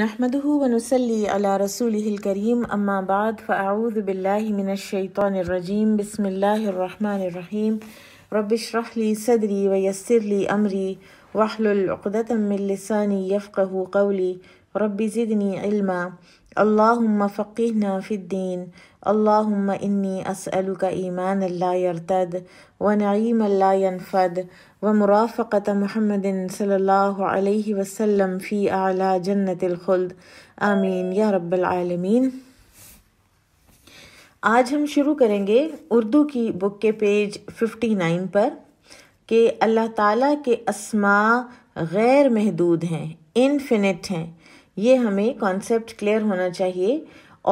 نحمده ونسلي على رسوله الكريم أما بعد فأعوذ بالله من الشيطان الرجيم بسم الله الرحمن الرحيم رب اشرح لي صدري ويسر لي أمري واحلل عقدة من لساني يفقه قولي رب زدني علما अल्लाहुम्मा फ़क़ीहना फ़िद्दीन अल्लाहुम्मा इन्नी असअलुका ईमान ला यरतद व नईम ला यनफद व मुराफ़क़त महमदिन सल्लल्लाहु अलैहि वसल्लम फ़ी आला जन्नतिल खुल्द आमीन या रब्बल आलमीन आज हम शुरू करेंगे उर्दू की बुक के पेज 59 पर कि अल्लाह ताला के अस्मा गैर महदूद हैं इनफिनिट हैं ये हमें कॉन्सेप्ट क्लियर होना चाहिए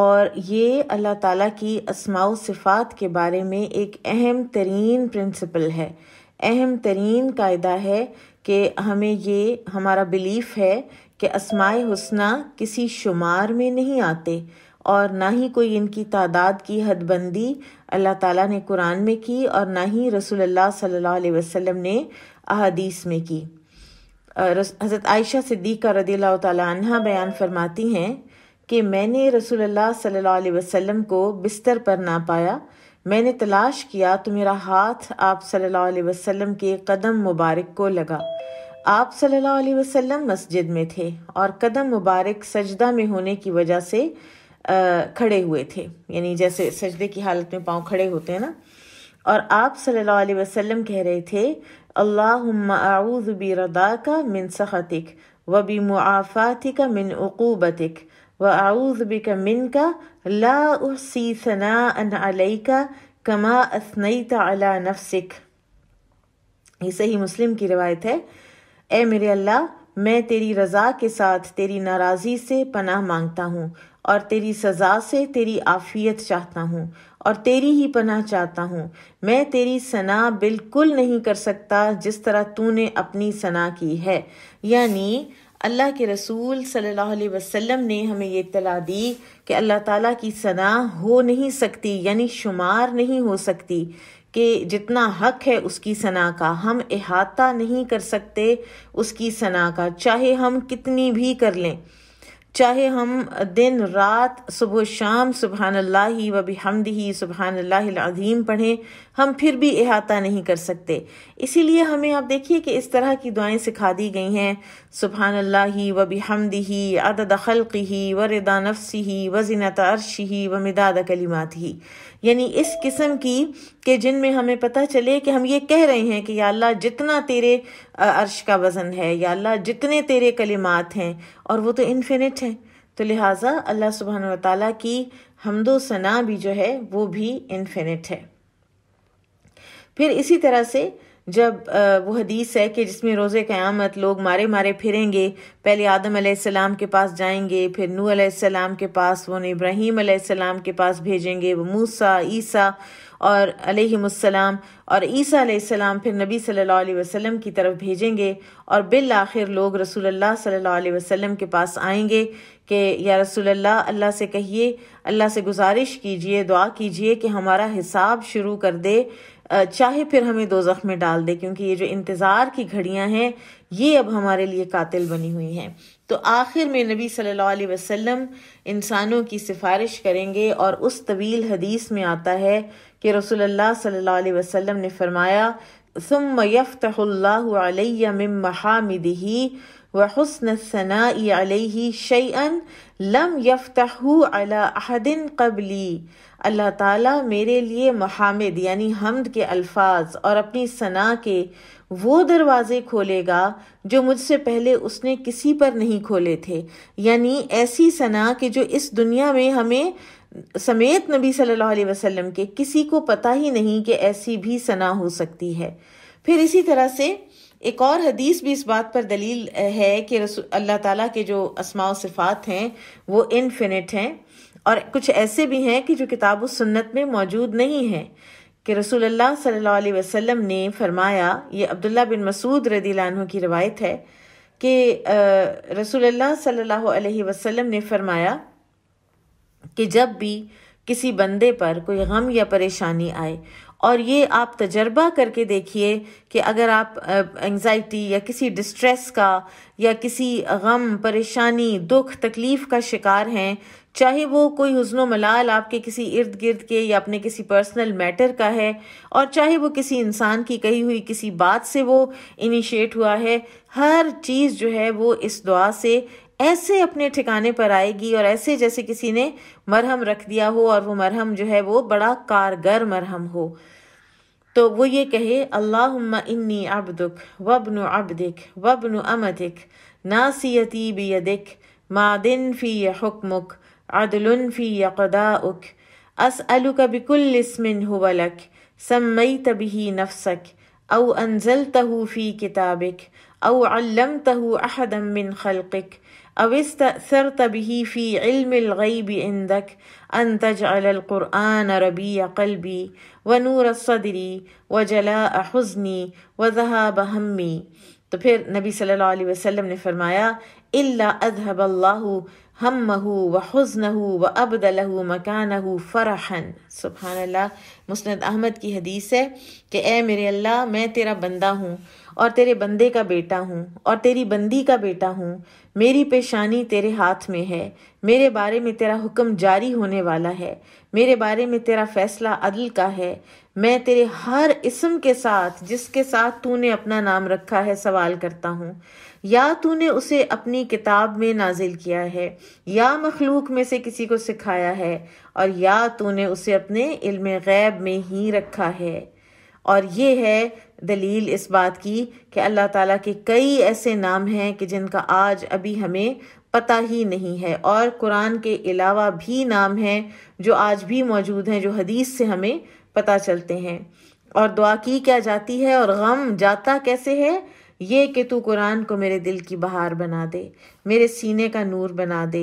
और ये अल्लाह ताला की असमाव सिफ़ात के बारे में एक अहम तरीन प्रिंसिपल है अहम तरीन कायदा है कि हमें ये हमारा बिलीफ है कि असमाय हुसना किसी शुमार में नहीं आते और ना ही कोई इनकी तादाद की हदबंदी अल्लाह ताला ने कुरान में की और ना ही रसूलुल्लाह सल्लल्लाहु अलैहि वसल्लम ने अदीस में की हज़रत आयशा सिद्दीक़ा रदील तह बयान फरमाती हैं कि मैंने रसूल सल्ला अलैहि को बिस्तर पर ना पाया मैंने तलाश किया तो मेरा हाथ आप सल्लल्लाहु अलैहि वसल्लम के कदम मुबारक को लगा आप सल्लल्लाहु अलैहि वसल्लम मस्जिद में थे और कदम मुबारक सजदा में होने की वजह से खड़े हुए थे यानी जैसे सजदे की हालत में पाँव खड़े होते हैं ना और आप सल्लल्लाहु अलैहि वसल्लम कह रहे थे अल्लाहुम्मा अऊज़ु बिरदाक मिन सखतिक व बिमुआफ़ातिक मिन उकूबतिक व अऊज़ु बिक मिनका ला उसी सनाअन अलैका कमा असनैत अला नफसिक ये सही मुस्लिम की रिवायत है ए मेरे अल्लाह मैं तेरी रज़ा के साथ तेरी नाराज़ी से पनाह मांगता हूँ और तेरी सज़ा से तेरी आफ़ियत चाहता हूँ और तेरी ही पनाह चाहता हूँ मैं तेरी सना बिल्कुल नहीं कर सकता जिस तरह तूने अपनी सना की है यानी अल्लाह के रसूल सल्लल्लाहु अलैहि वसल्लम ने हमें ये इतला दी कि अल्लाह ताला की सना हो नहीं सकती यानी शुमार नहीं हो सकती कि जितना हक है उसकी सना का हम अहाता नहीं कर सकते उसकी सना का चाहे हम कितनी भी कर लें चाहे हम दिन रात सुबह शाम सुबहान व बिहमदही सुबहान अल्लाहम पढ़ें हम फिर भी अहाता नहीं कर सकते इसीलिए हमें आप देखिए कि इस तरह की दुआएं सिखा दी गई हैं सुबहान अल्लाह व बिहमदही अदद ही व रदा ही व जिनत अरशी व मिदाद कलिमात ही यानी इस किस्म की कि जिनमें हमें पता चले कि हम ये कह रहे हैं कि या अल्लाह जितना तेरे अर्श का वज़न है या अल्लाह जितने तेरे कलिमात हैं और वो तो इन्फिनिट है तो लिहाजा अल्लाह सुबहान तला की हमदो सना भी जो है वो भी इन्फिनिट है फिर इसी तरह से जब वो हदीस है कि जिसमें रोज़े क़यामत लोग मारे मारे फिरेंगे पहले आदम सलाम के पास जाएंगे फिर नू आम के पास वो इब्राहीम के पास भेजेंगे वो मूसा ईसा और अलैहिस्सलाम और ईसा अलैहिस्सलाम फिर नबी सल्लल्लाहु अलैहि वसल्लम की तरफ भेजेंगे और बिल आखिर लोग अल्लाह सल्लल्लाहु अलैहि वसल्लम के पास आएंगे कि या रसूल अल्लाह से कहिए अल्लाह से गुजारिश कीजिए दुआ कीजिए कि हमारा हिसाब शुरू कर दे चाहे फिर हमें दो में डाल दे क्योंकि ये जो इंतज़ार की घड़ियां हैं ये अब हमारे लिए कातिल बनी हुई हैं तो आखिर में नबी सल्लल्लाहु अलैहि वसल्लम इंसानों की सिफारिश करेंगे और उस तवील हदीस में आता है कि रसोल्ला सल्ला वसम ने फरमाया सुम व हसन सनाई शैन लम यफ़्तु कबली अल्लाह ताला मेरे लिए महामिद यानी हमद के अल्फाज और अपनी सना के वो दरवाजे खोलेगा जो मुझसे पहले उसने किसी पर नहीं खोले थे यानी ऐसी सना कि जो इस दुनिया में हमें समेत नबी सल्लल्लाहु अलैहि वसल्लम के किसी को पता ही नहीं कि ऐसी भी सना हो सकती है फिर इसी तरह से एक और हदीस भी इस बात पर दलील है कि अल्लाह ताला के जो असमा सिफ़ात हैं वो इनफिनिट हैं और कुछ ऐसे भी हैं कि जो किताब सुन्नत में मौजूद नहीं हैं कि रसूलुल्लाह सल्लल्लाहु अलैहि वसल्लम ने फरमाया ये अब्दुल्ला बिन मसूद रदी की रवायत है कि रसूलुल्लाह सल्लल्लाहु अलैहि वसल्लम ने फरमाया कि जब भी किसी बंदे पर कोई गम या परेशानी आए और ये आप तजर्बा करके देखिए कि अगर आप एंजाइटी या किसी डिस्ट्रेस का या किसी गम परेशानी दुख तकलीफ़ का शिकार हैं चाहे वो कोई हजन मलाल आपके किसी इर्द गिर्द के या अपने किसी पर्सनल मैटर का है और चाहे वो किसी इंसान की कही हुई किसी बात से वो इनिशिएट हुआ है हर चीज़ जो है वो इस दुआ से ऐसे अपने ठिकाने पर आएगी और ऐसे जैसे किसी ने मरहम रख दिया हो और वो मरहम जो है वो बड़ा कारगर मरहम हो तो वो ये कहे अल्लाह इन्नी अब्दुक वबन अब्दिक वबन अमदिक नासियती बियदिक मादिन फ़ी हुक्मुक عدل في قضاؤك أسألك بكل اسم هو لك سميت به نفسك أو أنزلته في كتابك أو علمته أحدا من خلقك أو استأثرت به في علم الغيب عندك أن تجعل القرآن ربيع قلبي ونور صدري وجلاء حزني وذهاب همي تو پھر نبی صلی اللہ علیہ وسلم نے فرمایا اللہ اذهب اللہ हमहू व हज़नहू व अबदलहू मकान फ़रहन सुबहान सुबहानल्ला मुस्ंद अहमद की हदीस है कि ए मेरे अल्लाह मैं तेरा बंदा हूँ और तेरे बंदे का बेटा हूँ और तेरी बंदी का बेटा हूँ मेरी पेशानी तेरे हाथ में है मेरे बारे में तेरा हुक्म जारी होने वाला है मेरे बारे में तेरा फ़ैसला अदल का है मैं तेरे हर इसम के साथ जिसके साथ तूने अपना नाम रखा है सवाल करता हूँ या तूने उसे अपनी किताब में नाजिल किया है या मखलूक में से किसी को सिखाया है और या तूने उसे अपने इल्म गैब में ही रखा है और ये है दलील इस बात की कि अल्लाह ताला के कई ऐसे नाम हैं कि जिनका आज अभी हमें पता ही नहीं है और कुरान के अलावा भी नाम हैं जो आज भी मौजूद हैं जो हदीस से हमें पता चलते हैं और दुआ की क्या जाती है और गम जाता कैसे है ये कि तू कुरान को मेरे दिल की बहार बना दे मेरे सीने का नूर बना दे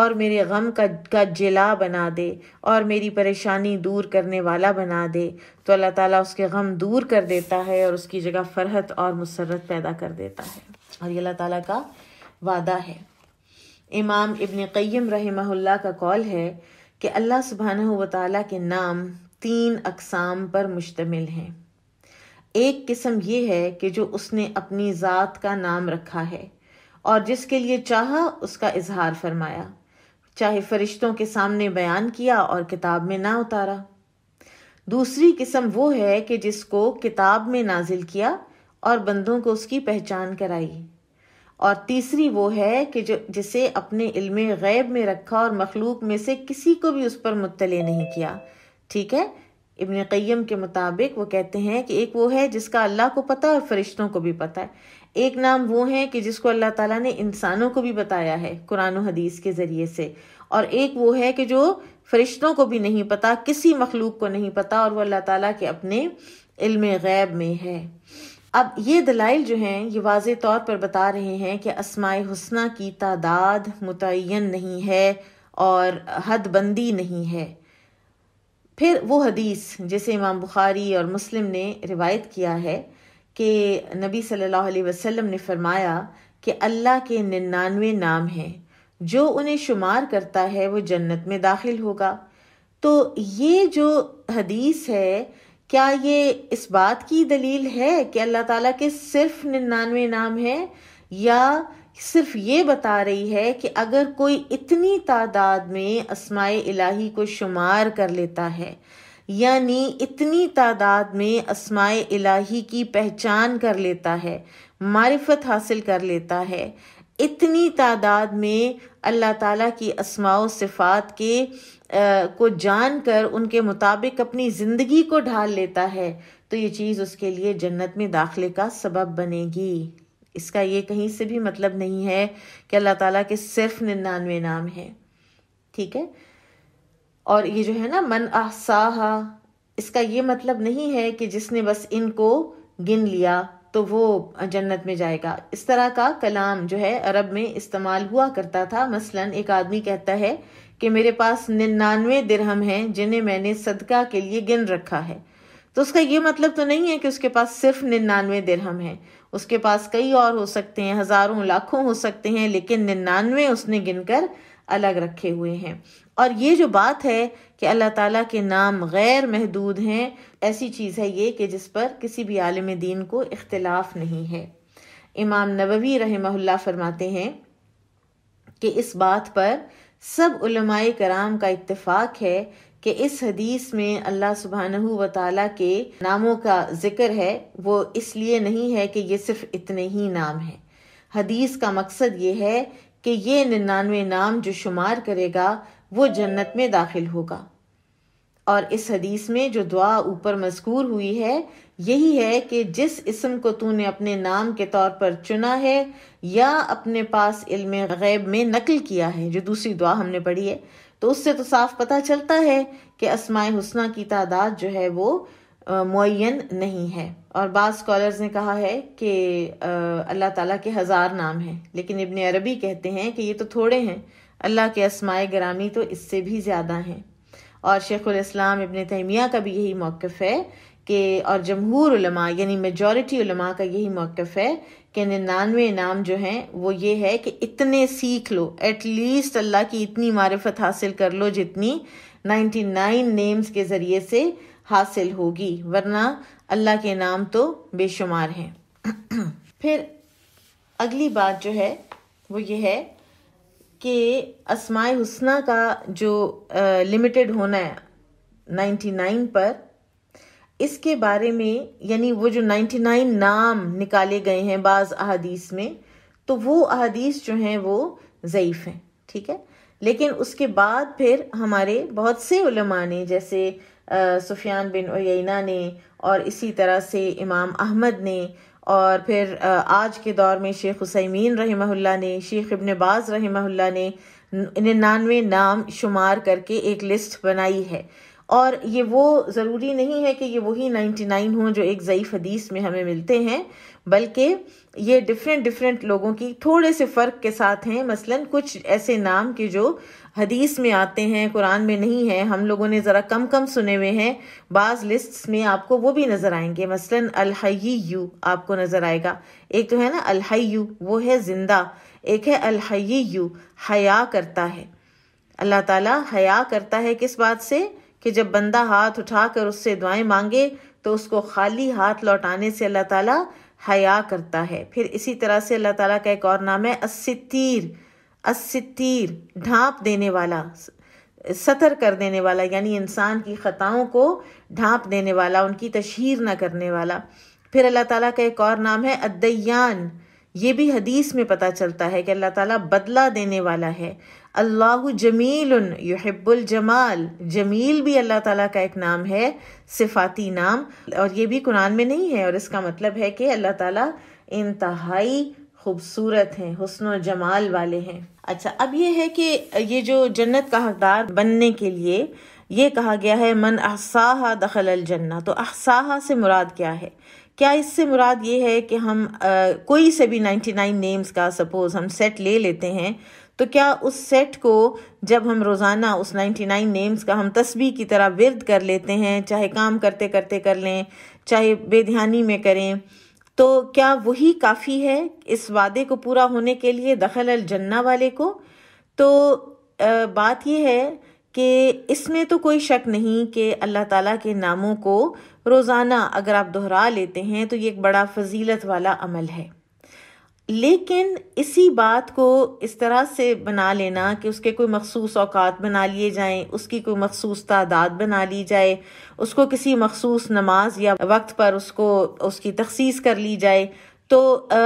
और मेरे गम का का जिला बना दे और मेरी परेशानी दूर करने वाला बना दे तो अल्लाह ताला उसके गम दूर कर देता है और उसकी जगह फ़रहत और मुसरत पैदा कर देता है और ये अल्लाह ताला का वादा है इमाम इबन क़य्यम रहमहुल्ला का कौल है कि अल्लाह सुबहाना व ताली के नाम तीन अकसाम पर मुश्तमिल हैं एक किस्म ये है कि जो उसने अपनी ज़ात का नाम रखा है और जिसके लिए चाहा उसका इजहार फरमाया चाहे फरिश्तों के सामने बयान किया और किताब में ना उतारा दूसरी किस्म वो है कि जिसको किताब में नाजिल किया और बंदों को उसकी पहचान कराई और तीसरी वो है कि जो जिसे अपने इल्मे गैब में रखा और मखलूक में से किसी को भी उस पर मुतले नहीं किया ठीक है इबन क़य्यम के मुताबिक वो कहते हैं कि एक वो है जिसका अल्लाह को पता है और फरिश्तों को भी पता है एक नाम वो है कि जिसको अल्लाह ताला ने इंसानों को भी बताया है कुरान हदीस के ज़रिए से और एक वो है कि जो फरिश्तों को भी नहीं पता किसी मखलूक को नहीं पता और वो अल्लाह ताला के अपने इल्म गैब में है अब ये दलाइल जो हैं ये वाज तौर पर बता रहे हैं कि असमाय हसना की तादाद मुतन नहीं है और हदबंदी नहीं है फिर वो हदीस जिसे इमाम बुखारी और मुस्लिम ने रिवायत किया है कि नबी सल्लल्लाहु अलैहि वसल्लम ने फरमाया कि अल्लाह के निन्यानवे नाम हैं जो उन्हें शुमार करता है वो जन्नत में दाखिल होगा तो ये जो हदीस है क्या ये इस बात की दलील है कि अल्लाह ताला के सिर्फ निन्यानवे नाम हैं या सिर्फ ये बता रही है कि अगर कोई इतनी तादाद में असमाय इलाही को शुमार कर लेता है यानी इतनी तादाद में असमाय इलाही की पहचान कर लेता है मारिफत हासिल कर लेता है इतनी तादाद में अल्लाह ताला की असमाओ सिफ़ात के आ, को जान कर उनके मुताबिक अपनी ज़िंदगी को ढाल लेता है तो ये चीज़ उसके लिए जन्नत में दाखिले का सबब बनेगी इसका ये कहीं से भी मतलब नहीं है कि अल्लाह ताला के सिर्फ निन्यानवे नाम हैं ठीक है और ये जो है ना मन आसाहा इसका ये मतलब नहीं है कि जिसने बस इनको गिन लिया तो वो जन्नत में जाएगा इस तरह का कलाम जो है अरब में इस्तेमाल हुआ करता था मसलन एक आदमी कहता है कि मेरे पास निन्यानवे दिरहम हैं जिन्हें मैंने सदका के लिए गिन रखा है तो उसका ये मतलब तो नहीं है कि उसके पास सिर्फ निन्यानवे दिरहम है उसके पास कई और हो सकते हैं हज़ारों लाखों हो सकते हैं लेकिन निन्यानवे उसने गिनकर अलग रखे हुए हैं और ये जो बात है कि अल्लाह ताला के नाम गैर महदूद हैं ऐसी चीज़ है ये कि जिस पर किसी भी आलम दीन को इख्तलाफ नहीं है इमाम नबवी रहमहुल्ला फरमाते हैं कि इस बात पर सब उलमाए कराम का इत्तेफाक है कि इस हदीस में अल्लाह सुबहान व के नामों का जिक्र है वो इसलिए नहीं है कि ये सिर्फ इतने ही नाम हैं हदीस का मकसद ये है कि ये निन्यानवे नाम जो शुमार करेगा वो जन्नत में दाखिल होगा और इस हदीस में जो दुआ ऊपर मजकूर हुई है यही है कि जिस इसम को तूने अपने नाम के तौर पर चुना है या अपने पास इल्म गैब में नकल किया है जो दूसरी दुआ हमने पढ़ी है तो उससे तो साफ पता चलता है कि असमाय हुसना की तादाद जो है वो मुन नहीं है और बाद स्कॉलर्स ने कहा है कि अल्लाह ताला के हज़ार नाम हैं लेकिन इबन अरबी कहते हैं कि ये तो थोड़े हैं अल्लाह के असमाय ग्रामी तो इससे भी ज़्यादा हैं और शेख़ुलस्लाम इबन तहमिया का भी यही मौक़ है कि और जमहूर यानी मेजॉरिटी का यही मौक़ है के निन्यानवे इनाम जो हैं वो ये है कि इतने सीख लो एटलीस्ट अल्लाह की इतनी मारफत हासिल कर लो जितनी 99 नेम्स के ज़रिए से हासिल होगी वरना अल्लाह के नाम तो बेशुमार हैं फिर अगली बात जो है वो ये है कि असमाय हुसना का जो लिमिटेड होना है 99 पर इसके बारे में यानी वो जो 99 नाम निकाले गए हैं बाज़ अहादीस में तो वो अहादीस जो हैं वो ज़यीफ़ हैं ठीक है लेकिन उसके बाद फिर हमारे बहुत से उलमा ने जैसे सुफियान बिन उयना ने और इसी तरह से इमाम अहमद ने और फिर आज के दौर में शेख हुसैमीन रहमहुल्ला ने शेख इबन बाज़ रहमहुल्ला ने निन्यानवे नाम शुमार करके एक लिस्ट बनाई है और ये वो ज़रूरी नहीं है कि ये वही नाइन हों जो एक ज़यीफ़ हदीस में हमें मिलते हैं बल्कि ये डिफरेंट डिफरेंट लोगों की थोड़े से फ़र्क के साथ हैं मसलन कुछ ऐसे नाम के जो हदीस में आते हैं कुरान में नहीं है हम लोगों ने ज़रा कम कम सुने हुए हैं बाज़ लिस्ट में आपको वो भी नज़र आएंगे मसलन अलहई यू आपको नज़र आएगा एक तो है ना अलहई यू वो है ज़िंदा एक है अलहई यू हया करता है अल्लाह ताला हया करता है किस बात से कि जब बंदा हाथ उठाकर उससे दुआएं मांगे तो उसको खाली हाथ लौटाने से अल्लाह ताला हया करता है फिर इसी तरह से अल्लाह ताला का एक और नाम है अस्सितीर अस्सितीर ढांप देने वाला सतर कर देने वाला यानी इंसान की ख़ताओं को ढांप देने वाला उनकी तशहर ना करने वाला फिर अल्लाह ताला का एक और नाम है अद्दयान ये भी हदीस में पता चलता है कि अल्लाह ताला बदला देने वाला है अल्लाह जमील यहब्बुल जमाल जमील भी अल्लाह ताला का एक नाम है सिफाती नाम और ये भी कुरान में नहीं है और इसका मतलब है कि अल्लाह ताला इंतहाई खूबसूरत हैं हसन जमाल वाले हैं अच्छा अब ये है कि ये जो जन्नत का हकदार बनने के लिए ये कहा गया है मन अहसाहा दखल अल जन्ना तो अहसाहा से मुराद क्या है क्या इससे मुराद ये है कि हम आ, कोई से भी 99 नेम्स का सपोज़ हम सेट ले लेते हैं तो क्या उस सेट को जब हम रोज़ाना उस 99 नेम्स का हम तस्बी की तरह विरद कर लेते हैं चाहे काम करते करते कर लें चाहे बेध्यानी में करें तो क्या वही काफ़ी है इस वादे को पूरा होने के लिए दखल जन्ना वाले को तो आ, बात यह है कि इसमें तो कोई शक नहीं कि अल्लाह ताला के नामों को रोज़ाना अगर आप दोहरा लेते हैं तो ये एक बड़ा फजीलत वाला अमल है लेकिन इसी बात को इस तरह से बना लेना कि उसके कोई मखसूस अवकात बना लिए जाएं उसकी कोई मखसूस तादाद बना ली जाए उसको किसी मखसूस नमाज या वक्त पर उसको उसकी तखसीस कर ली जाए तो आ,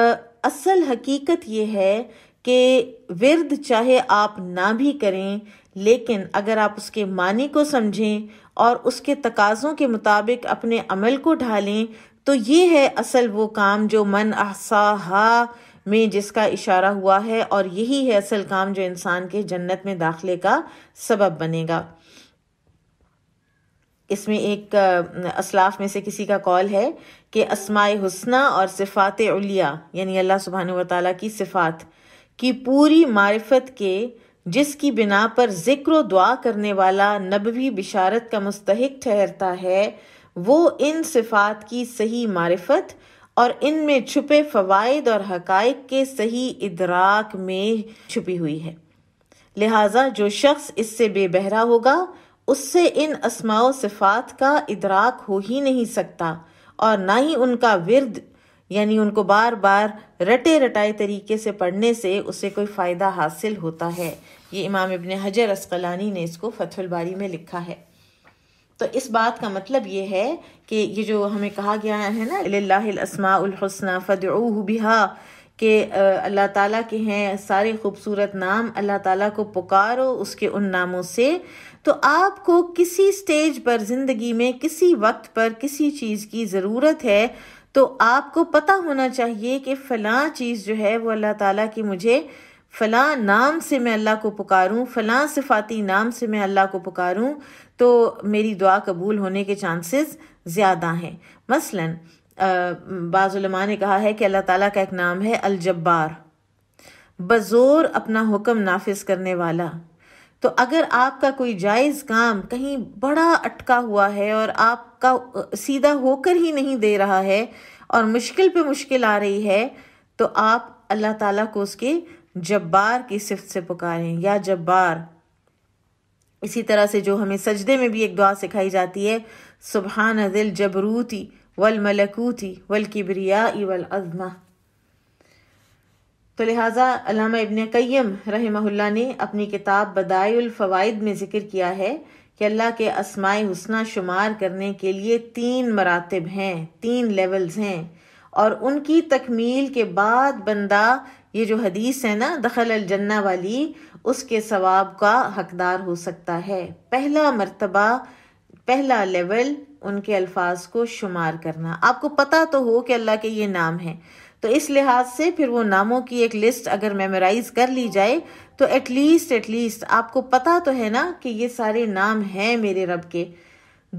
असल हकीकत यह है कि विरद चाहे आप ना भी करें लेकिन अगर आप उसके मानी को समझें और उसके तकाज़ों के मुताबिक अपने अमल को ढालें तो ये है असल वो काम जो मन अहसाहा में जिसका इशारा हुआ है और यही है असल काम जो इंसान के जन्नत में दाखिले का सबब बनेगा इसमें एक असलाफ में से किसी का कॉल है कि असमाय हुसना और सिफ़ात उलिया यानी अल्लाह सुबहान वाली की सिफ़ात की पूरी मार्फत के जिसकी बिना पर जिक्र दुआ करने वाला नबवी बिशारत का मुस्तक ठहरता है वो इन सिफ़ात की सही मार्फत और इनमें छुपे फ़वाद और हक़ के सही इदराक में छुपी हुई है लिहाजा जो शख्स इससे बेबहरा होगा उससे इन असमाओ सिफ़ात का इदराक हो ही नहीं सकता और ना ही उनका विरद यानी उनको बार बार रटे रटाए तरीके से पढ़ने से उसे कोई फ़ायदा हासिल होता है ये इमाम इबन हजर असकलानी ने इसको फतुल में लिखा है तो इस बात का मतलब ये है कि ये जो हमें कहा गया है ना लासमाउलहसना फ़दऊ बिहा अल्लाह ताला के हैं सारे खूबसूरत नाम अल्लाह ताला को पुकारो उसके उन नामों से तो आपको किसी स्टेज पर ज़िंदगी में किसी वक्त पर किसी चीज़ की ज़रूरत है तो आपको पता होना चाहिए कि फ़लाँ चीज़ जो है वो अल्लाह ताला की मुझे फ़लाँ नाम से मैं अल्लाह को पुकारूँ फ़लाँ सिफाती नाम से मैं अल्लाह को पुकारूँ तो मेरी दुआ कबूल होने के चांसेस ज़्यादा हैं मसलन बाज़ुलमा ने कहा है कि अल्लाह ताला का एक नाम है अलजब्बार बज़ोर अपना हुक्म नाफिज करने वाला तो अगर आपका कोई जायज़ काम कहीं बड़ा अटका हुआ है और आपका सीधा होकर ही नहीं दे रहा है और मुश्किल पे मुश्किल आ रही है तो आप अल्लाह ताला को उसके जब्बार की सिफत से पुकारें या जब्बार इसी तरह से जो हमें सजदे में भी एक दुआ सिखाई जाती है सुबहान दिल जबरूती वल मलकूती वल किबरिया वल अजमा तो लिहाजा अलामा इबन कय्यम रहमहुल्ला ने अपनी किताब बदायुल फ़वाइद में ज़िक्र किया है कि अल्लाह के असमाय हुसना शुमार करने के लिए तीन मरातब हैं तीन लेवल्स हैं और उनकी तकमील के बाद बंदा ये जो हदीस है ना दखल अल जन्ना वाली उसके सवाब का हकदार हो सकता है पहला मरतबा पहला लेवल उनके अल्फाज को शुमार करना आपको पता तो हो कि अल्लाह के ये नाम हैं तो इस लिहाज से फिर वो नामों की एक लिस्ट अगर मेमोराइज कर ली जाए तो एटलीस्ट एटलीस्ट आपको पता तो है ना कि ये सारे नाम हैं मेरे रब के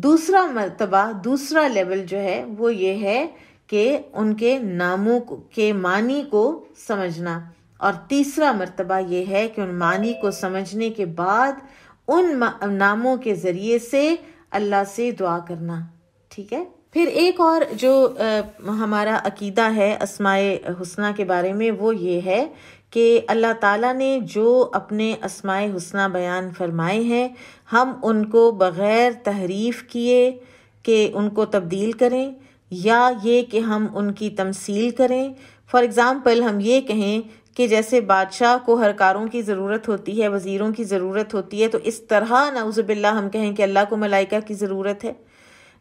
दूसरा मरतबा दूसरा लेवल जो है वो ये है कि उनके नामों के मानी को समझना और तीसरा मर्तबा ये है कि उन मानी को समझने के बाद उन नामों के ज़रिए से अल्लाह से दुआ करना ठीक है फिर एक और जो आ, हमारा अकीदा है असमाय हुसना के बारे में वो ये है कि अल्लाह ताला ने जो अपने असमाय हुसना बयान फरमाए हैं हम उनको बग़ैर तहरीफ़ किए कि उनको तब्दील करें या ये कि हम उनकी तमसील करें फॉर एग्ज़ाम्पल हम ये कहें कि जैसे बादशाह को हरकारों की ज़रूरत होती है वज़ीरों की ज़रूरत होती है तो इस तरह नाउज़बिल्ला हम कहें कि अल्लाह को मलाइका की ज़रूरत है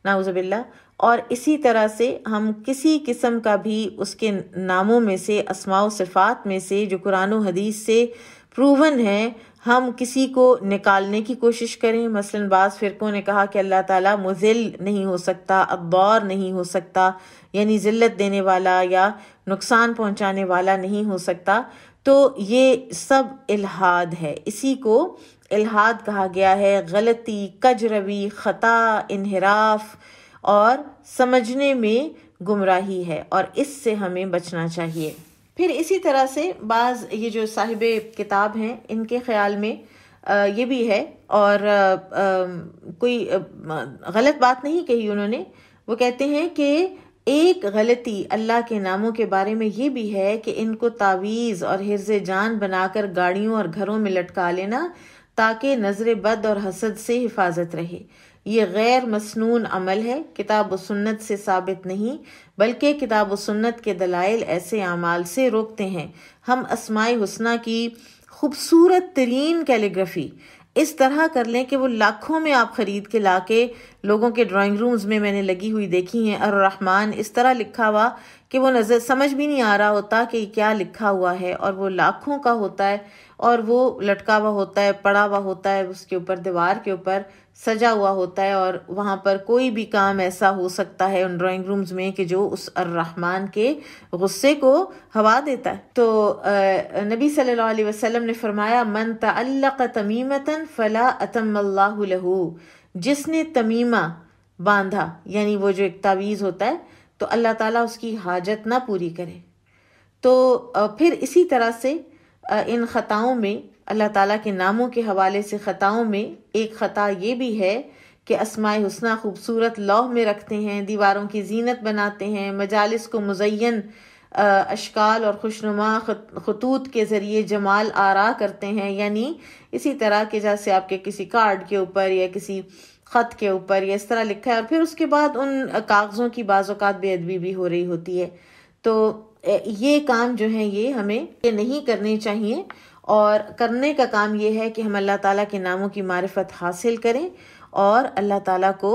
नाउज़बिल्ला और इसी तरह से हम किसी किस्म का भी उसके नामों में से असमाओ सिफ़ात में से जो कुरान हदीस से प्रूवन है हम किसी को निकालने की कोशिश करें मसलन बाज़ फ़िरक़ों ने कहा कि अल्लाह ताला मुजिल नहीं हो सकता अकबार नहीं हो सकता यानी ज़िल्लत देने वाला या नुकसान पहुंचाने वाला नहीं हो सकता तो ये सब इलाहाद है इसी को इलाहाद कहा गया है गलती कजरवी ख़ता इनहराफ और समझने में गुमराही है और इससे हमें बचना चाहिए फिर इसी तरह से बाज़ ये जो साहिब किताब हैं इनके ख्याल में ये भी है और कोई गलत बात नहीं कही उन्होंने वो कहते हैं कि एक गलती अल्लाह के नामों के बारे में ये भी है कि इनको तावीज़ और हिरज जान बनाकर गाड़ियों और घरों में लटका लेना ताकि नज़र बद और हसद से हिफाजत रहे ये गैर मसनून अमल है किताब सुन्नत से साबित नहीं बल्कि किताब सुन्नत के दलाइल ऐसे अमाल से रोकते हैं हम असमाय हुसना की खूबसूरत तरीन कैलीग्राफी इस तरह कर लें कि वो लाखों में आप ख़रीद के ला के लोगों के ड्राइंग रूम्स में मैंने लगी हुई देखी हैं और रहमान इस तरह लिखा हुआ कि वो नज़र समझ भी नहीं आ रहा होता कि क्या लिखा हुआ है और वो लाखों का होता है और वो लटका हुआ होता है पड़ा हुआ होता है उसके ऊपर दीवार के ऊपर सजा हुआ होता है और वहाँ पर कोई भी काम ऐसा हो सकता है उन ड्राइंग रूम्स में कि जो उस रहमान के गुस्से को हवा देता है तो नबी सल्लल्लाहु अलैहि वसल्लम ने फरमाया मन तल्लक तमीमतन फ़ला अतम्ल्लाह लहू जिसने तमीमा बांधा यानी वो जो एक तावीज़ होता है तो अल्लाह ताला उसकी हाजत ना पूरी करे तो फिर इसी तरह से इन ख़ताओं में अल्लाह ताला के नामों के हवाले से ख़ताओं में एक ख़ता ये भी है कि असमाय हुसना खूबसूरत लौह में रखते हैं दीवारों की जीनत बनाते हैं मजालस को मुजैन अशकाल और खुशनुमा खतूत के ज़रिए जमाल आरा करते हैं यानी इसी तरह के जैसे आपके किसी कार्ड के ऊपर या किसी ख़त के ऊपर या इस तरह लिखा है और फिर उसके बाद उन कागज़ों की बाज़ात बेअदबी भी हो रही होती है तो ये काम जो है ये हमें ये नहीं करने चाहिए और करने का काम ये है कि हम अल्लाह ताला के नामों की मारफत हासिल करें और अल्लाह ताला को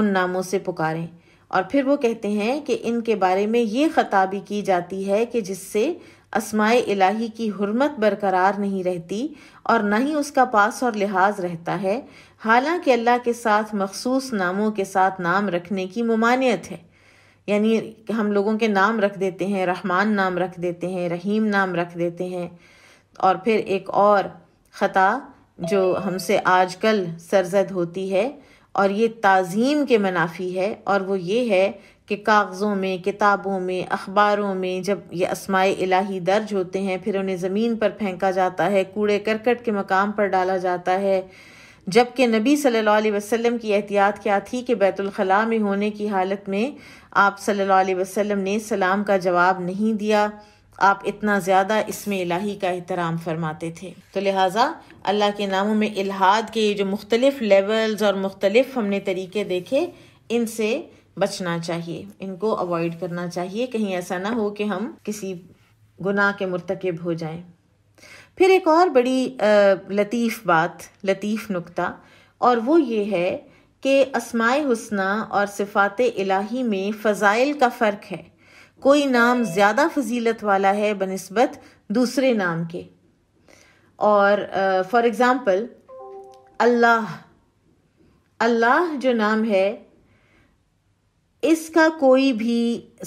उन नामों से पुकारें और फिर वो कहते हैं कि इनके बारे में ये ख़ताबी की जाती है कि जिससे असमाय इलाही की हरमत बरकरार नहीं रहती और ना ही उसका पास और लिहाज रहता है हालांकि अल्लाह के साथ मखसूस नामों के साथ नाम रखने की ममानियत है यानी हम लोगों के नाम रख देते हैं रहमान नाम रख देते हैं रहीम नाम रख देते हैं और फिर एक और ख़ता जो हमसे आजकल सरजद होती है और ये ताज़ीम के मनाफी है और वो ये है कि कागज़ों में किताबों में अखबारों में जब ये असमाय इलाही दर्ज होते हैं फिर उन्हें ज़मीन पर फेंका जाता है कूड़े करकट के मकाम पर डाला जाता है जबकि नबी सल्लल्लाहु अलैहि वसल्लम की एहतियात क्या थी कि बैतुलखला में होने की हालत में आप सल्लल्लाहु अलैहि वसल्लम ने सलाम का जवाब नहीं दिया आप इतना ज़्यादा इसमें इलाही का एहतराम फरमाते थे तो लिहाजा अल्लाह के नामों में इलाहाद के जो मुख्तलिफ़ लेवल्स और मुख्तलिफ़ हमने तरीके देखे इनसे बचना चाहिए इनको अवॉइड करना चाहिए कहीं ऐसा ना हो कि हम किसी गुनाह के मरतकब हो जाएं फिर एक और बड़ी लतीफ़ बात लतीफ़ नुक्ता और वो ये है कि असमाय हुसना और सिफ़ात इलाही में फ़ज़ाइल का फ़र्क है कोई नाम ज़्यादा फजीलत वाला है बनस्बत दूसरे नाम के और फॉर एग्ज़ाम्पल अल्लाह अल्लाह जो नाम है इसका कोई भी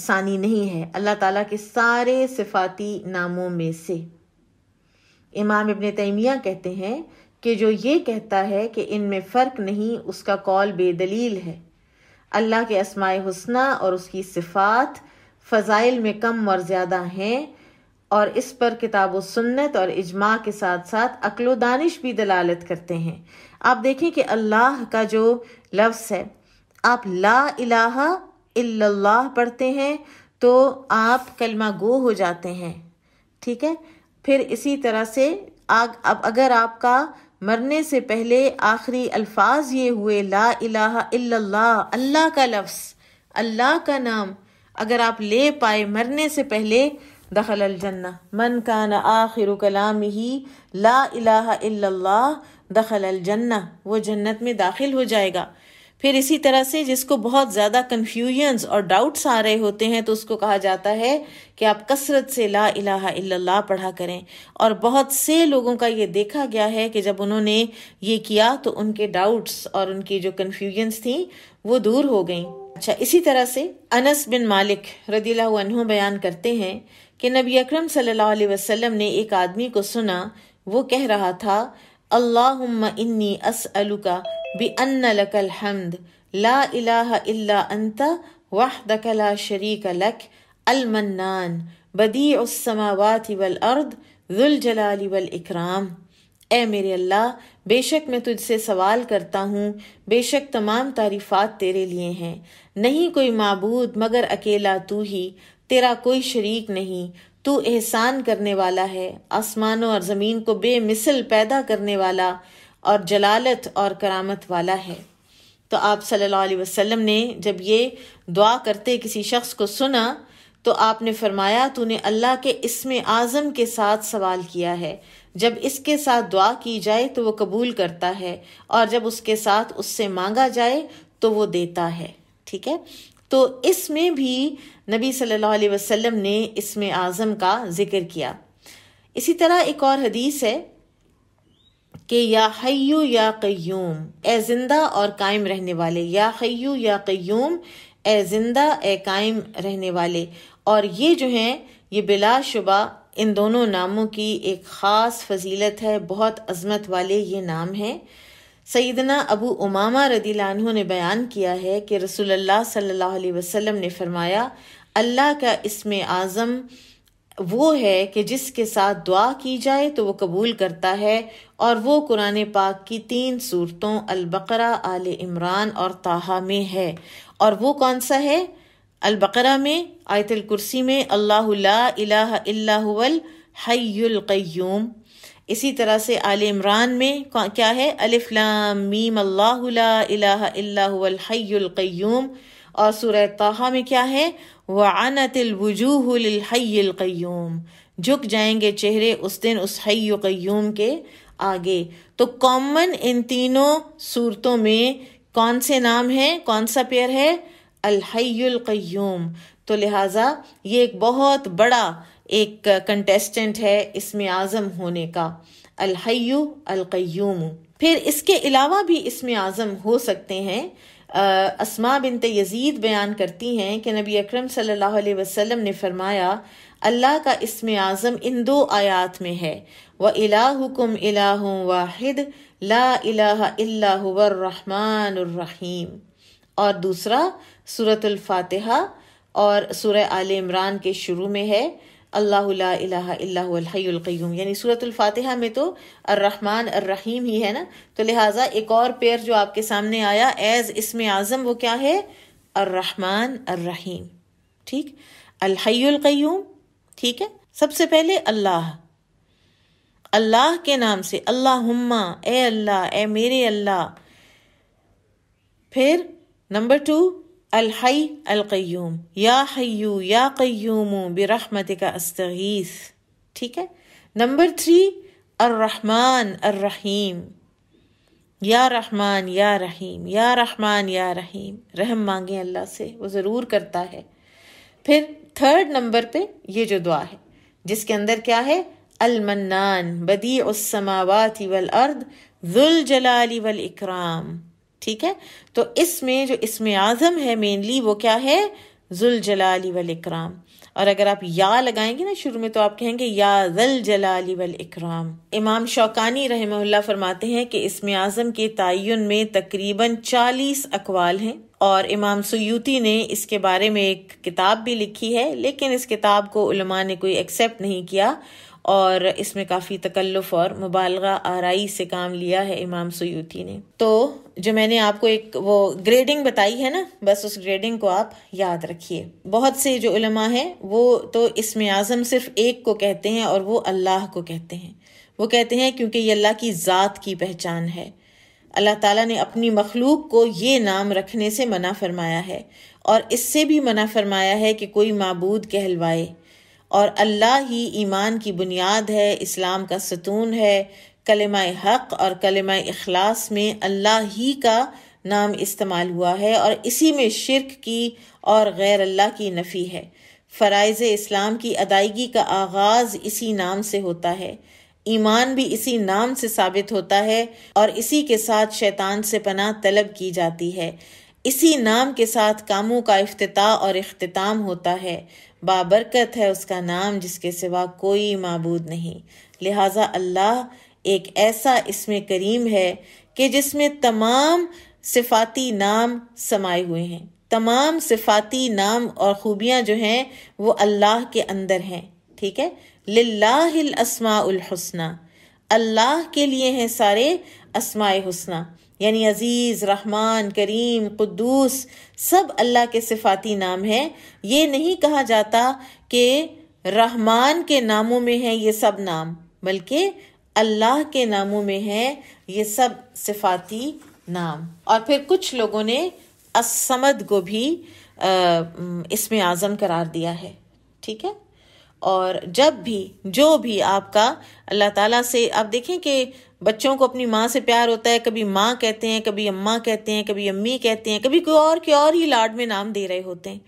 सानी नहीं है अल्लाह ताला के सारे सिफाती नामों में से इमाम इबन तैमिया कहते हैं कि जो ये कहता है कि इनमें फ़र्क नहीं उसका कौल बेदलील है अल्लाह के असमाय हसना और उसकी सिफात फ़जाइल में कम और ज़्यादा हैं और इस पर किताब सुन्नत और इजमा के साथ साथ अक्लो दानिश भी दलालत करते हैं आप देखें कि अल्लाह का जो लफ्स है आप ला इलाहा इल्लल्लाह पढ़ते हैं तो आप कलमा गो हो जाते हैं ठीक है फिर इसी तरह से आग अब अगर आपका मरने से पहले आखिरी अल्फाज ये हुए ला इलाहा अल्लाह का लफ्स अल्लाह का नाम अगर आप ले पाए मरने से पहले दखल अलजन्ना मन का न आखिर कलाम ही ला इलाहा दखल दखल अलजन्ना वो जन्नत में दाखिल हो जाएगा फिर इसी तरह से जिसको बहुत ज़्यादा कन्फ्यूजन्स और डाउट्स आ रहे होते हैं तो उसको कहा जाता है कि आप कसरत से ला इलाहा इल्लल्लाह पढ़ा करें और बहुत से लोगों का ये देखा गया है कि जब उन्होंने ये किया तो उनके डाउट्स और उनकी जो कन्फ्यूजन्स थी वो दूर हो गई अच्छा इसी तरह से अनस बिन मालिक रदीला बयान करते हैं कि नबी अकरम सल्लल्लाहु अलैहि वसल्लम ने एक आदमी को सुना वो कह रहा था अल्लाह इन्नी असअलुका बि अन्न लकल हमद ला इलाह इल्ला अंता वहदक ला शरीक लक अलमन्नान बदी उस्समावात वल अर्द जुल जलाली वल इकराम ए मेरे अल्लाह बेशक मैं तुझसे सवाल करता हूँ बेशक तमाम तारीफ़ात तेरे लिए हैं नहीं कोई मबूद मगर अकेला तू ही तेरा कोई शरीक नहीं तू एहसान करने वाला है आसमानों और ज़मीन को बेमिसल पैदा करने वाला और जलालत और करामत वाला है तो आप सल्लल्लाहु अलैहि वसल्लम ने जब ये दुआ करते किसी शख्स को सुना तो आपने फरमाया तूने अल्लाह के इसम आज़म के साथ सवाल किया है जब इसके साथ दुआ की जाए तो वो कबूल करता है और जब उसके साथ उससे मांगा जाए तो वो देता है ठीक है तो इसमें भी नबी सल्लल्लाहु अलैहि वसल्लम ने इसम आज़म का जिक्र किया इसी तरह एक और हदीस है कि या हयू या कयूम ए जिंदा और कायम रहने वाले या हयू या क्यूम ए जिंदा ए कायम रहने वाले और ये जो हैं ये बिलाशुबा इन दोनों नामों की एक ख़ास फजीलत है बहुत अजमत वाले ये नाम हैं सईदना अबू उमामा रदी ने बयान किया है कि रसूलुल्लाह सल्लल्लाहु अलैहि वसल्लम ने फरमाया अल्लाह का इसमें आज़म वो है कि जिसके साथ दुआ की जाए तो वो कबूल करता है और वो कुरान पाक की तीन सूरतों अलबकरा आल इमरान और ताहा में है और वो कौन सा है अलबकरा में आयतल कुर्सी में अल्लाह इलाहल इसी तरह से आल इमरान में क्या है अलिफ्लामीम अल्लाह और सूरह तोहा में क्या है वनतलवजूहलहै्यूम झुक जाएंगे चेहरे उस दिन उस हय्यूम के आगे तो कॉमन इन तीनों सूरतों में कौन से नाम है कौन सा पेयर है अलहै्यूम तो लिहाजा ये एक बहुत बड़ा एक कंटेस्टेंट है इसमें आज़म होने का अलहय्यू अलकयूम फिर इसके अलावा भी इसमें आज़म हो सकते हैं असमा बिनत यजीद बयान करती हैं कि नबी अकरम सम ने फरमाया अल्लाह का इसम आज़म इन दो आयात में है व इलाकुम इलाहुम वाहिद ला इलाह और दूसरा सूरतुल्फातहा और सूर आल इमरान के शुरू में है अल्लाहल्लाम यानी सूरतफ़ातहा में तो अर्रहमान अर्रहीम ही है ना तो लिहाजा एक और पेयर जो आपके सामने आया एज़ इसम आज़म वो क्या है अर्रहमान अर्रहीम ठीक अलहैल्कयूम ठीक है सबसे पहले अल्लाह अल्लाह के नाम से अल्लाहुम्मा ए अल्लाह ए मेरे अल्लाह फिर नंबर टू अलहई अलकयूम या हयू या कयूम बरहमत का अस्तगीस ठीक है नंबर थ्री अर्रहमान अर्रहीम या रहमान या रहीम या रहमान या रहीम रहम मांगे अल्लाह से वो ज़रूर करता है फिर थर्ड नंबर पे ये जो दुआ है जिसके अंदर क्या है अलमन्नान बदी उस्समावाती वल अर्द जुल जलाली वल ठीक है तो इसमें जो इसमें आज़म है मेनली वो क्या है जुल जलाली वल इकराम और अगर आप या लगाएंगे ना शुरू में तो आप कहेंगे या जल जलाली वल इकराम इमाम शौकानी रहमल्ला फरमाते हैं कि इसमें आज़म के तयन में तकरीबन चालीस अकवाल हैं और इमाम सयूती ने इसके बारे में एक किताब भी लिखी है लेकिन इस किताब को उलमा ने कोई एक्सेप्ट नहीं किया और इसमें काफ़ी तकल्लुफ़ और मुबालगा आरई से काम लिया है इमाम सयूती ने तो जो मैंने आपको एक वो ग्रेडिंग बताई है ना बस उस ग्रेडिंग को आप याद रखिए बहुत से जो उलमा हैं वो तो इसमें आज़म सिर्फ एक को कहते हैं और वो अल्लाह को कहते हैं वो कहते हैं क्योंकि ये अल्लाह की ज़ात की पहचान है अल्लाह ताला ने अपनी मखलूक को ये नाम रखने से मना फरमाया है और इससे भी मना फरमाया है कि कोई मबूद कहलवाए और अल्लाह ही ईमान की बुनियाद है इस्लाम का सतून है कलमा हक और कलमा अखलास में अल्लाह ही का नाम इस्तेमाल हुआ है और इसी में शिरक की और गैर अल्लाह की नफ़ी है फ़राइज़ इस्लाम की अदायगी का आगाज़ इसी नाम से होता है ईमान भी इसी नाम से साबित होता है और इसी के साथ शैतान से पनाह तलब की जाती है इसी नाम के साथ कामों का अफ्ताह और अख्ताम होता है बाबरकत है उसका नाम जिसके सिवा कोई मबूद नहीं लिहाजा अल्लाह एक ऐसा इसमें करीम है कि जिसमें तमाम सिफाती नाम समाये हुए हैं तमाम सिफाती नाम और ख़ूबियाँ जो हैं वो अल्लाह के अंदर हैं ठीक है लिल्लाहिल अस्माउल अल्लाह के लिए हैं सारे असमाय हुस्ना यानी अज़ीज़ रहमान करीम कुद्दूस सब अल्लाह के सिफाती नाम हैं ये नहीं कहा जाता कि रहमान के नामों में है ये सब नाम बल्कि अल्लाह के नामों में है ये सब सिफाती नाम और फिर कुछ लोगों ने असमद को भी इसमें आज़म करार दिया है ठीक है और जब भी जो भी आपका अल्लाह ताला से आप देखें कि बच्चों को अपनी माँ से प्यार होता है कभी माँ कहते हैं कभी अम्मा कहते हैं कभी अम्मी कहते हैं कभी कोई और के और ही लाड में नाम दे रहे होते हैं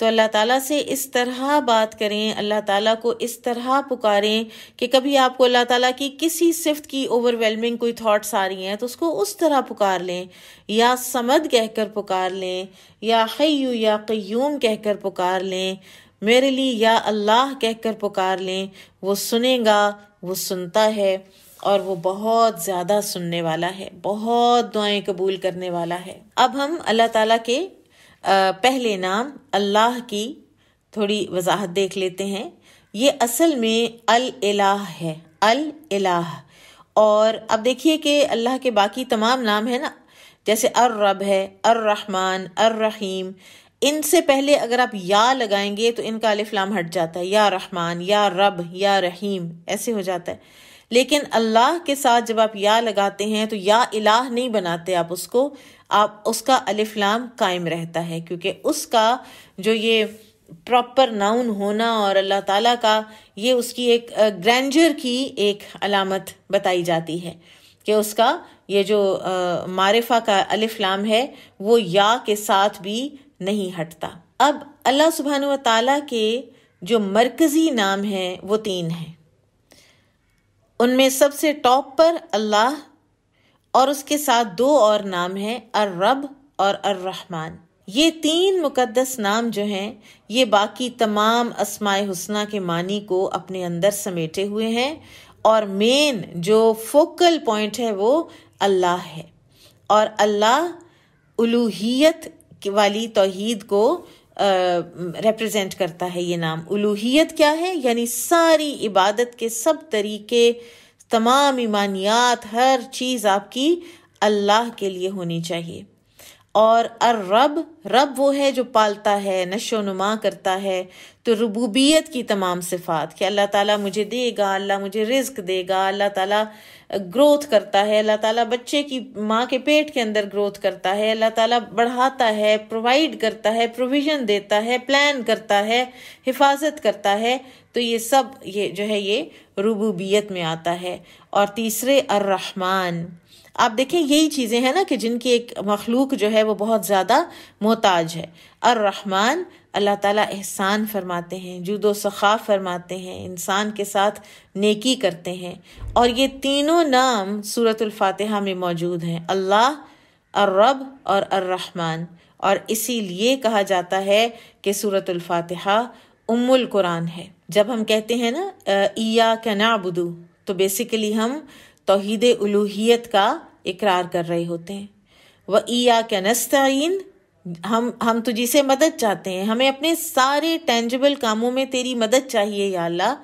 तो अल्लाह ताला से इस तरह बात करें अल्लाह ताला को इस तरह पुकारें कि कभी आपको अल्लाह ताला की किसी सिफ्त की ओवरवेलमिंग कोई थॉट्स आ रही हैं तो उसको उस तरह पुकार लें या समद कहकर पुकार लें या खयू या क्यूम कहकर पुकार लें मेरे लिए या अल्लाह कहकर पुकार लें वो सुनेगा वो सुनता है और वो बहुत ज़्यादा सुनने वाला है बहुत दुआएं कबूल करने वाला है अब हम अल्लाह ताला के पहले नाम अल्लाह की थोड़ी वजाहत देख लेते हैं ये असल में अल इलाह है अल इलाह और अब देखिए कि अल्लाह के बाकी तमाम नाम है ना जैसे अर रब है अर रहमान अर रहीम इनसे पहले अगर आप या लगाएंगे तो इनका अलिफ्लाम हट जाता है या रहमान या रब या रहीम ऐसे हो जाता है लेकिन अल्लाह के साथ जब आप या लगाते हैं तो या इलाह नहीं बनाते आप उसको आप उसका अलिफ्लाम कायम रहता है क्योंकि उसका जो ये प्रॉपर नाउन होना और अल्लाह ताला का ये उसकी एक ग्रैंडर की एक अलामत बताई जाती है कि उसका ये जो मारिफा का अलिफ्लाम है वो या के साथ भी नहीं हटता अब अल्लाह सुबहान तला के जो मरकज़ी नाम हैं वो तीन हैं उनमें सबसे टॉप पर अल्लाह और उसके साथ दो और नाम हैं अर रब और अर रहमान ये तीन मुकदस नाम जो हैं ये बाकी तमाम असमाय हुसना के मानी को अपने अंदर समेटे हुए हैं और मेन जो फोकल पॉइंट है वो अल्लाह है और अल्लाह उलूहियत वाली तोहद को रिप्रेजेंट करता है ये नाम उलूहियत क्या है यानी सारी इबादत के सब तरीके तमाम ईमानियात हर चीज़ आपकी अल्लाह के लिए होनी चाहिए और अर रब रब वो है जो पालता है नशो नुमा करता है तो रबूबियत की तमाम सिफ़ात कि अल्लाह ताला मुझे देगा अल्लाह मुझे रिस्क देगा अल्लाह ताला ग्रोथ करता है अल्लाह ताला बच्चे की माँ के पेट के अंदर ग्रोथ करता है अल्लाह ताला बढ़ाता है प्रोवाइड करता है प्रोविज़न देता है प्लान करता है हिफाजत करता है तो ये सब ये जो है ये रबूबियत में आता है और तीसरे अर्रहमान आप देखें यही चीज़ें हैं ना कि जिनकी एक मखलूक जो है वो बहुत ज़्यादा मोहताज है अर्रहमान अल्लाह ताला एहसान फरमाते हैं जुदो सखा फरमाते हैं इंसान के साथ नेकी करते हैं और ये तीनों नाम सूरतुल फातिहा में मौजूद हैं अल्लाह अर्रब और अर्रहमान और इसीलिए कहा जाता है कि सूरतुल फातिहा उम्मुल कुरान है जब हम कहते हैं ना ईया के नाबुदू तो बेसिकली हम तोहीद उलूहियत का इकरार कर रहे होते हैं व ईया के नस्तीन हम हम तुझी से मदद चाहते हैं हमें अपने सारे टेंजिबल कामों में तेरी मदद चाहिए या अल्लाह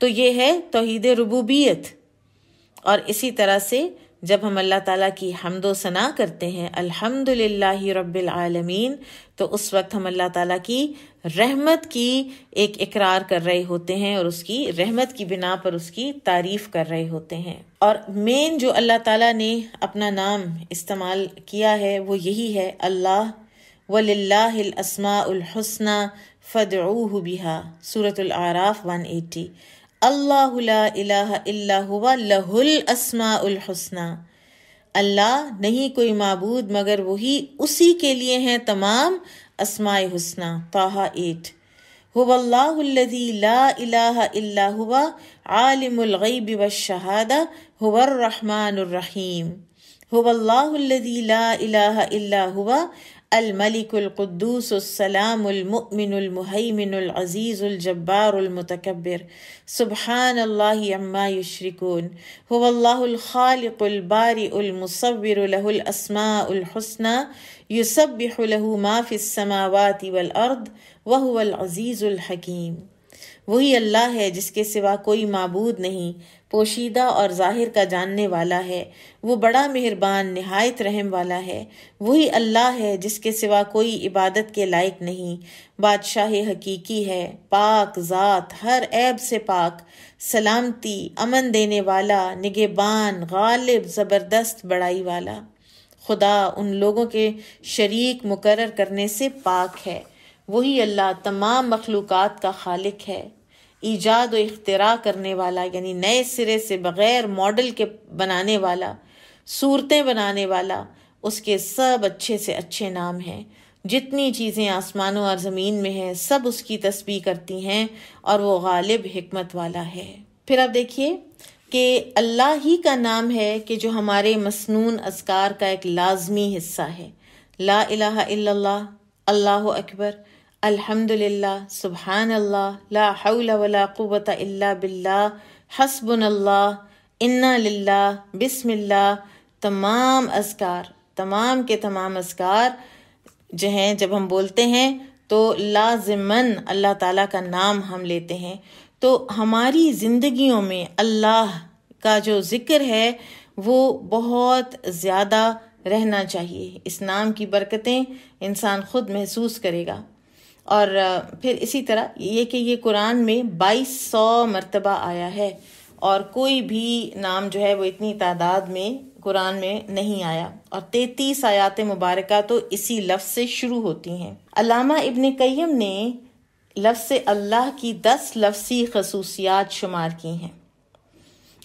तो ये है तोहद रबूबियत और इसी तरह से जब हम अल्लाह ताला की हमदो सना करते हैं अल्हम्दुलिल्लाह रब्बिल आलमीन तो उस वक्त हम अल्लाह ताला की रहमत की एक इकरार कर रहे होते हैं और उसकी रहमत की बिना पर उसकी तारीफ़ कर रहे होते हैं और मेन जो अल्लाह ताला ने अपना नाम इस्तेमाल किया है वो यही है अल्लाह वलिल्लाहिल असमाउल हुस्ना फ़दऊहु बिहा सूरत आराफ एटी अल्लाहुल्लाहुल्हसना अल्लाह नहीं कोई मबूद मगर वही उसी के लिए हैं तमाम असमाय हुसना ताहा एट हुवल्लाहुल्लज़ी ला इलाहा इल्ला शहादा हुवर रहमानुर الملك القدوس السلام المؤمن المهيمن العزيز الجبار المتكبر سبحان الله عما يشركون هو الله الخالق البارئ المصور له الاسماء الحسنى يسبح له ما في السماوات والارض وهو العزيز الحكيم वही अल्लाह है जिसके सिवा कोई मबूद नहीं पोशीदा और ज़ाहिर का जानने वाला है वो बड़ा मेहरबान नहायत रहम वाला है वही अल्लाह है जिसके सिवा कोई इबादत के लायक नहीं बादशाह हकीकी है पाक ज़ात हर ऐब से पाक सलामती अमन देने वाला निगेबान गालिब ज़बरदस्त बड़ाई वाला खुदा उन लोगों के शरीक मुकर करने से पाक है वही अल्लाह तमाम मखलूक़ात का खालिक है ईजाद व इख्तरा करने वाला यानी नए सिरे से बग़ैर मॉडल के बनाने वाला सूरतें बनाने वाला उसके सब अच्छे से अच्छे नाम हैं जितनी चीज़ें आसमानों और ज़मीन में हैं सब उसकी तस्बी करती हैं और वो गालिब हमत वाला है फिर आप देखिए कि अल्लाह ही का नाम है कि जो हमारे मसनून असकार का एक लाजमी हिस्सा है ला इलाहा इल्लल्लाह अल्लाह अकबर अल्हम्दुलिल्लाह सुबहान अल्लाह ला हौला वला कुवत इल्ला बिल्लाह हसबुन अल्लाह इन्ना लिल्लाह बिस्मिल्लाह तमाम असकार तमाम के तमाम असकार जो हैं जब हम बोलते हैं तो लाजमन अल्लाह ताला का नाम हम लेते हैं तो हमारी ज़िंदगियों में अल्लाह का जो ज़िक्र है वो बहुत ज़्यादा रहना चाहिए इस नाम की बरकतें इंसान ख़ुद महसूस करेगा और फिर इसी तरह ये कि ये कुरान में बाईस सौ मरतबा आया है और कोई भी नाम जो है वो इतनी तादाद में कुरान में नहीं आया और तैतीस आयात मुबारक तो इसी लफ्ज़ से शुरू होती हैं अलामा इबन कयम ने लफ्ज़ अल्लाह की दस लफ्सी खसूसियात शुमार की हैं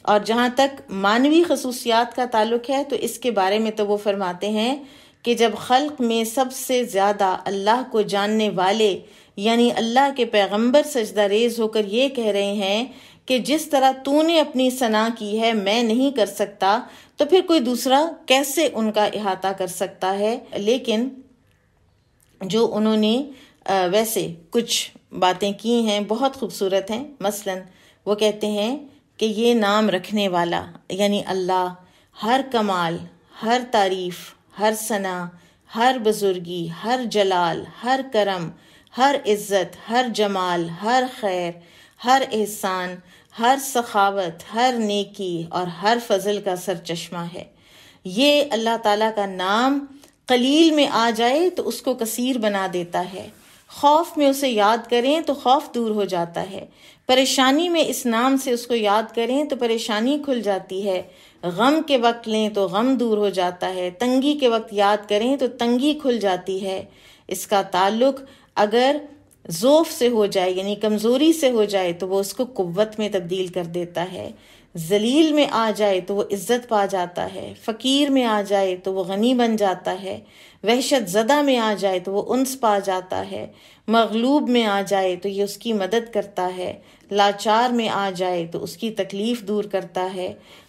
और जहाँ तक मानवी खसूसियात का ताल्लुक है तो इसके बारे में तो वो फरमाते हैं कि जब खल्क में सबसे ज़्यादा अल्लाह को जानने वाले यानी अल्लाह के पैगंबर सजदा रेज होकर ये कह रहे हैं कि जिस तरह तूने अपनी सना की है मैं नहीं कर सकता तो फिर कोई दूसरा कैसे उनका अहाता कर सकता है लेकिन जो उन्होंने वैसे कुछ बातें की हैं बहुत खूबसूरत हैं मसलन वो कहते हैं कि ये नाम रखने वाला यानी अल्लाह हर कमाल हर तारीफ़ हर सना हर बुजुर्गी हर जलाल हर करम हर इज़्ज़त हर जमाल हर खैर हर एहसान हर सखावत हर नेकी और हर फजल का चश्मा है ये अल्लाह ताला का नाम कलील में आ जाए तो उसको कसीर बना देता है खौफ में उसे याद करें तो खौफ दूर हो जाता है परेशानी में इस नाम से उसको याद करें तो परेशानी खुल जाती है गम के वक्त लें तो गम दूर हो जाता है तंगी के वक्त याद करें तो तंगी खुल जाती है इसका ताल्लुक अगर जोफ से हो जाए यानी कमज़ोरी से हो जाए तो वो उसको कुव्वत में तब्दील कर देता है जलील में आ जाए तो वो इज़्ज़त पा जाता है फ़कीर में आ जाए तो वो गनी बन जाता है वहशत ज़दा में आ जाए तो वो उन्स पा जाता है मगलूब में आ जाए तो ये उसकी मदद करता है लाचार में आ जाए तो उसकी तकलीफ दूर करता है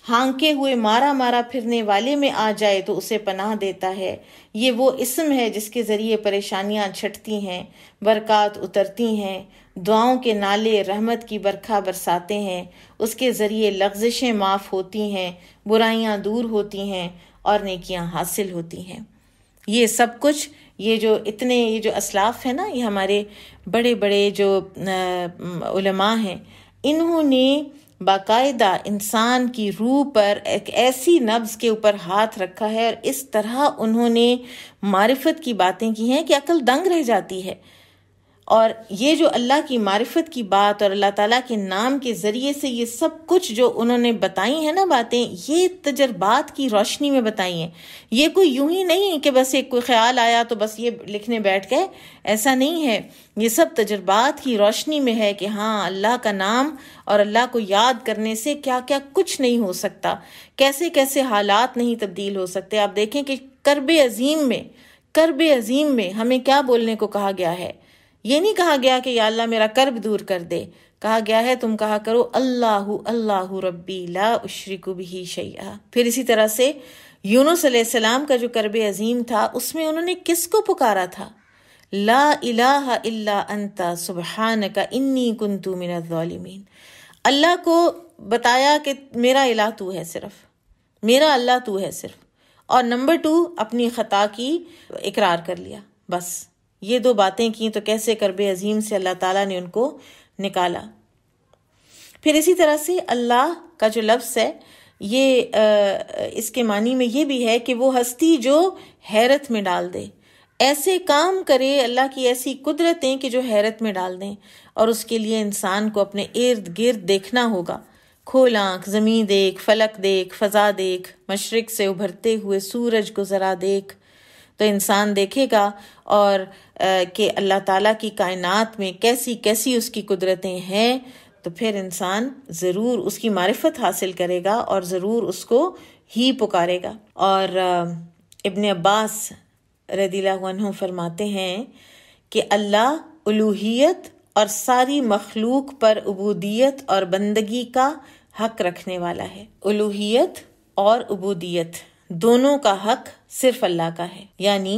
हांके हुए मारा मारा फिरने वाले में आ जाए तो उसे पनाह देता है ये वो इसम है जिसके ज़रिए परेशानियाँ छटती हैं बरक़ात उतरती हैं दुआओं के नाले रहमत की बरखा बरसाते हैं उसके ज़रिए लफ्जिशें माफ़ होती हैं बुराइयाँ दूर होती हैं और नेकियाँ हासिल होती हैं ये सब कुछ ये जो इतने ये जो असलाफ हैं ना ये हमारे बड़े बड़े जो उलमा हैं इन्होंने बाकायदा इंसान की रूह पर एक ऐसी नब्ज़ के ऊपर हाथ रखा है और इस तरह उन्होंने मारिफत की बातें की हैं कि अकल दंग रह जाती है और ये जो अल्लाह की मारिफत की बात और अल्लाह ताला के नाम के ज़रिए से ये सब कुछ जो उन्होंने बताई हैं ना बातें ये तजर्बात की रोशनी में बताई हैं ये कोई यूं ही नहीं कि बस एक कोई ख्याल आया तो बस ये लिखने बैठ गए ऐसा नहीं है ये सब तजर्बात की रोशनी में है कि हाँ अल्लाह का नाम और अल्लाह को याद करने से क्या क्या कुछ नहीं हो सकता कैसे कैसे हालात नहीं तब्दील हो सकते आप देखें कि करब अजीम में करब अजीम में हमें क्या बोलने को कहा गया है ये नहीं कहा गया कि या अल्लाह मेरा कर्ब दूर कर दे कहा गया है तुम कहा करो अल्लाह अल्लाह रब्बी ला उशरिकु शैया फिर इसी तरह से यूनुस सलाम का जो करब अजीम था उसमें उन्होंने किसको पुकारा था ला इलाहा इल्ला अंता सुबहान का इन्नी कुंतु मिनमीन अल्लाह को बताया कि मेरा इलाह तू है सिर्फ मेरा अल्लाह तू है सिर्फ और नंबर टू अपनी ख़ता की इकरार कर लिया बस ये दो बातें की तो कैसे करब अजीम से अल्लाह ताला ने उनको निकाला फिर इसी तरह से अल्लाह का जो लफ्स है ये आ, इसके मानी में ये भी है कि वो हस्ती जो हैरत में डाल दे ऐसे काम करे अल्लाह की ऐसी कुदरतें कि जो हैरत में डाल दें और उसके लिए इंसान को अपने इर्द गिर्द देखना होगा खोल आंख जमीन देख फलक देख फ़ज़ा देख मशरक़ से उभरते हुए सूरज को ज़रा देख तो इंसान देखेगा और कि अल्लाह ताला की कायनात में कैसी कैसी उसकी कुदरतें हैं तो फिर इंसान ज़रूर उसकी मारफत हासिल करेगा और ज़रूर उसको ही पुकारेगा और इबन अब्बास रदीला फरमाते हैं कि अल्लाह उलूहियत और सारी मखलूक पर उबूदियत और बंदगी का हक रखने वाला है उलूहियत और अबूदियत दोनों का हक सिर्फ अल्लाह का है यानी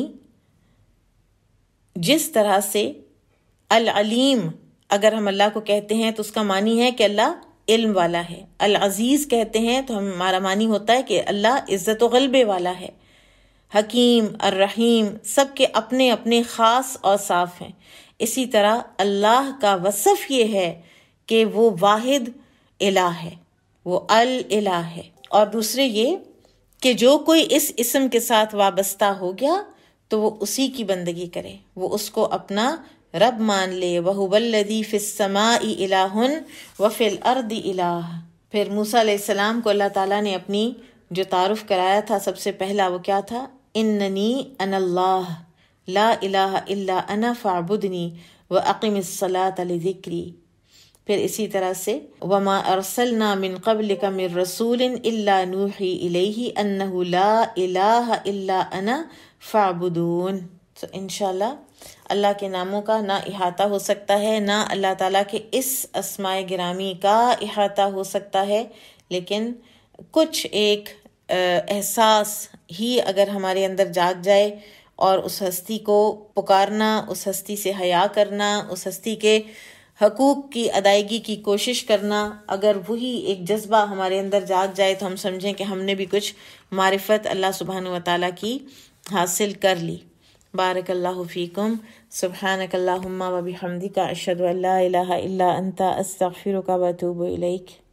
जिस तरह से अल अलीम अगर हम अल्लाह को कहते हैं तो उसका मानी है कि अल्लाह इल्म वाला है अल अज़ीज़ कहते हैं तो हमारा मानी होता है कि अल्लाह इज़्ज़त गलबे वाला है हकीम अर रहीम सबके अपने अपने ख़ास और साफ़ हैं इसी तरह अल्लाह का वसफ़ ये है कि वो वाहिद इला है वो अल इला है और दूसरे ये कि जो कोई इस इसम के साथ वाबस्ता हो गया तो वो उसी की बंदगी करे वो उसको अपना रब मान ले वहुबल्लदी फ़िसमा इलाहन व फिल अर्द इलाह फिर मूसा सलाम को अल्लाह ताला ने अपनी जो तारफ़ कराया था सबसे पहला वो क्या था इन्ननी अनल्लाह ला इलाह इल्ला अना फ़ाबुदनी व अकीम सलात ज़िक्री फिर इसी तरह से वमा अरसल नामिन कबल कमिर रसूल नूही इलेही अना फ़ाबुदून तो इनशा अल्लाह के नामों का ना अहाता हो सकता है ना अल्लाह ताला के इस असमाय गिरामी का अहाता हो सकता है लेकिन कुछ एक एहसास ही अगर हमारे अंदर जाग जाए और उस हस्ती को पुकारना उस हस्ती से हया करना उस हस्ती के हकूक़ की अदायगी की कोशिश करना अगर वही एक जज्बा हमारे अंदर जाग जाए तो हम समझें कि हमने भी कुछ मारिफत अल्लाह सुबहान व की हासिल कर ली बारकल्ला फ़ीकुम सुबहानकल्ला वबी हमदी का अशद अल्लाह अंता अस्तफ़िर का बतूब